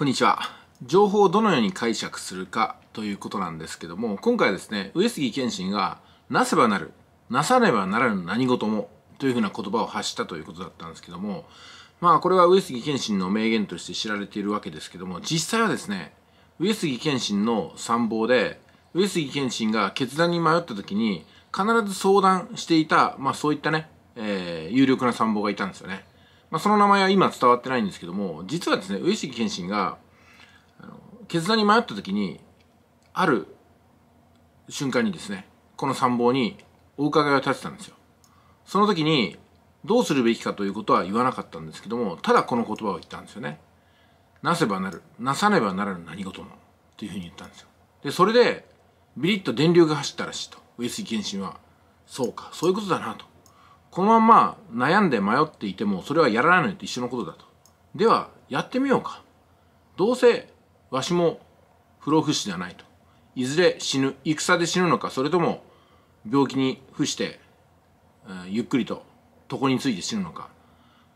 こんにちは。情報をどのように解釈するかということなんですけども、今回はですね、上杉謙信が、なせばなる、なさねばならぬ何事もというふうな言葉を発したということだったんですけども、まあこれは上杉謙信の名言として知られているわけですけども、実際はですね、上杉謙信の参謀で、上杉謙信が決断に迷った時に、必ず相談していた、まあそういったね、えー、有力な参謀がいたんですよね。まあ、その名前は今伝わってないんですけども、実はですね、上杉謙信が、あの決断に迷った時に、ある瞬間にですね、この参謀にお伺いを立てたんですよ。その時に、どうするべきかということは言わなかったんですけども、ただこの言葉を言ったんですよね。なせばなる、なさねばならぬ何事も、というふうに言ったんですよ。で、それで、ビリッと電流が走ったらしいと。上杉謙信は、そうか、そういうことだなと。このまま悩んで迷っていてもそれはやらないのと一緒のことだと。では、やってみようか。どうせ、わしも不老不死じゃないと。いずれ死ぬ、戦で死ぬのか、それとも病気に伏して、えゆっくりと床について死ぬのか。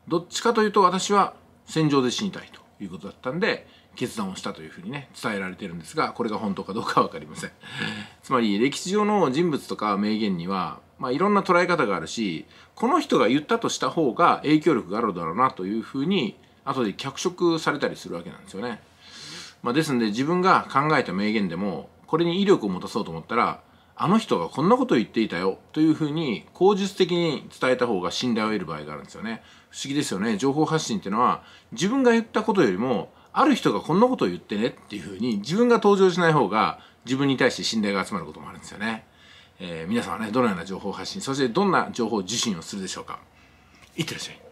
どっちかというと私は戦場で死にたいということだったんで、決断をしたというふうにね、伝えられてるんですが、これが本当かどうかわかりません。つまり、歴史上の人物とか名言には、まあ、いろんな捉え方があるしこの人が言ったとした方が影響力があるだろうなというふうに後で脚色されたりするわけなんですよね。まあ、ですので自分が考えた名言でもこれに威力を持たそうと思ったらあの人がこんなことを言っていたよというふうに口述的に伝えた方が信頼を得る場合があるんですよね。不思議ですよね。情報発信っていうのは自分が言ったことよりもある人がこんなことを言ってねっていうふうに自分が登場しない方が自分に対して信頼が集まることもあるんですよね。えー、皆さんはねどのような情報を発信そしてどんな情報受信をするでしょうかいってらっしゃい